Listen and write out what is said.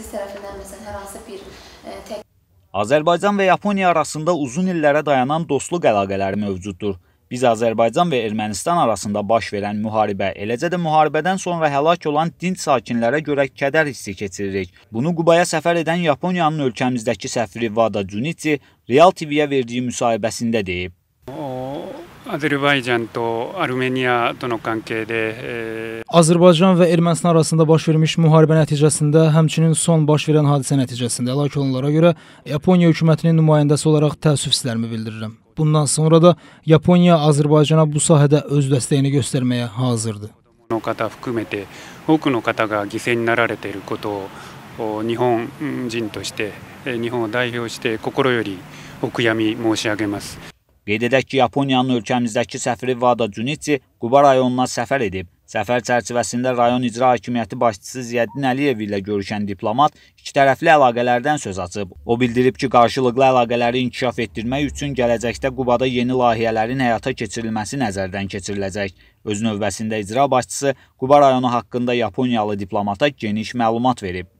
Siz tərəfindən məsələn hər hansı bir e, tək Azərbaycan və Yaponiya arasında uzun illərə dayanan dostluq əlaqələri mövcuddur. Biz Azərbaycan və Ermənistan arasında baş verən müharibə, eləcə də müharibədən sonra həlak olan dinc sakinlərə görə kədər hissi keçiririk. Bunu Qubaya səfər edən Yaponiyanın ölkəmizdəki səfiri Vada Junichi Real TV-yə verdiyi müsahibəsində deyib. E, Azərbaycan və Ermənistan arasında baş vermiş müharibə nəticəsində, həmçinin son baş verən hadisə nəticəsində həlak olanlara görə Yaponiya hökumətinin nümayəndəsi olaraq təəssüflərimi bildirirəm. Bundan sonra da Yaponiya Azərbaycana bu sahədə öz dəstəyini göstərməyə hazırdır. の方含めて多くの方が犠牲になられていることを日本人として日本を代表して心よりお悔やみ申し上げます。Qeyd edək ki, Yaponiyanın ölkəmizdəki səfiri Vada Cunichi Quba rayonuna səfər edib. Səfər çərçivəsində rayon icra hakimiyyəti başçısı Ziyəddin Əliyev ilə görüşən diplomat ikitərəfli əlaqələrdən söz açıb. O bildirib ki, qarşılıqlı əlaqələri inkişaf etdirmək üçün gələcəkdə Qubada yeni layihələrin həyata keçirilməsi nəzərdən keçiriləcək. Öz növbəsində icra başçısı Quba rayonu haqqında Yaponiyalı diplomata geniş məlumat verib.